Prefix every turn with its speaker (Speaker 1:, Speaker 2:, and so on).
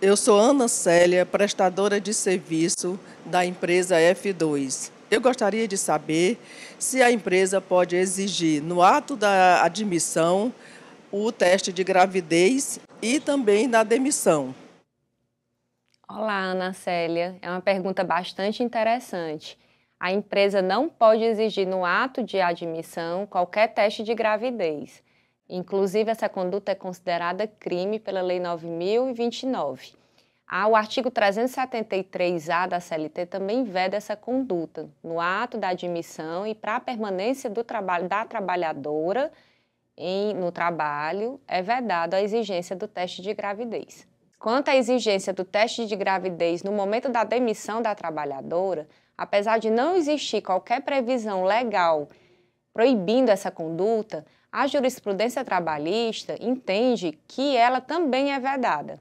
Speaker 1: Eu sou Ana Célia, prestadora de serviço da empresa F2. Eu gostaria de saber se a empresa pode exigir, no ato da admissão, o teste de gravidez e também na demissão.
Speaker 2: Olá, Ana Célia. É uma pergunta bastante interessante. A empresa não pode exigir no ato de admissão qualquer teste de gravidez. Inclusive, essa conduta é considerada crime pela Lei 9.029. Ah, o artigo 373-A da CLT também veda essa conduta no ato da admissão e para a permanência do trabalho da trabalhadora em, no trabalho é vedado a exigência do teste de gravidez. Quanto à exigência do teste de gravidez no momento da demissão da trabalhadora, apesar de não existir qualquer previsão legal proibindo essa conduta, a jurisprudência trabalhista entende que ela também é vedada.